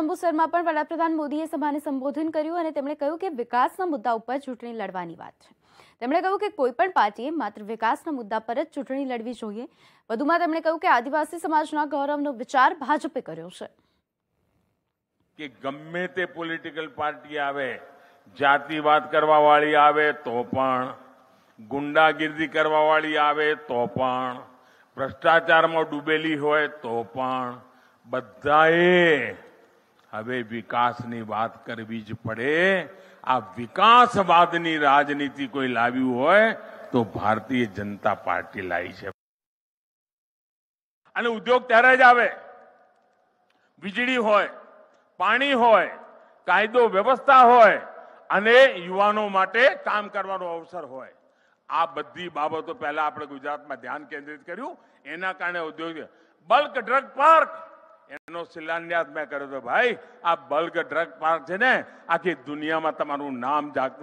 અંબુસરમાં પણ વડાપ્રધાન મોદીએ સભાને સંબોધન કર્યું અને તેમણે કહ્યું કે વિકાસના મુદ્દા ઉપર ચૂંટણી લડવાની વાત છે તેમણે કહ્યું કે કોઈપણ પાર્ટીએ માત્ર વિકાસના મુદ્દા પર જ ચૂંટણી લડવી જોઈએ વધુમાં તેમણે કહ્યું કે આદિવાસી સમાજના ગૌરવનો વિચાર ભાજપે કર્યો છે કે ગમે તે પોલિટિકલ પાર્ટી આવે જાતિવાદ કરવાવાળી આવે તો પણ ગુંડાગીર્દી કરવાવાળી આવે તો પણ ભ્રષ્ટાચારમાં ડૂબેલી હોય તો પણ બધાએ હવે વિકાસની વાત કરવી જ પડે આ વિકાસવાદની રાજનીતિ કોઈ લાવ્યું હોય તો ભારતીય જનતા પાર્ટી લાવી છે અને ઉદ્યોગ ત્યારે જ આવે વીજળી હોય પાણી હોય કાયદો વ્યવસ્થા હોય અને યુવાનો માટે કામ કરવાનો અવસર હોય આ બધી બાબતો પહેલા આપણે ગુજરાતમાં ધ્યાન કેન્દ્રિત કર્યું એના કારણે ઉદ્યોગ બલ્ક ડ્રગ પાર્ક એનો શિલાન્યાસ મેં કર્યો હતો ભાઈ આ બલ્ગ ડ્રગ પાર્ક છે ને આખી દુનિયામાં તમારું નામ જાગતું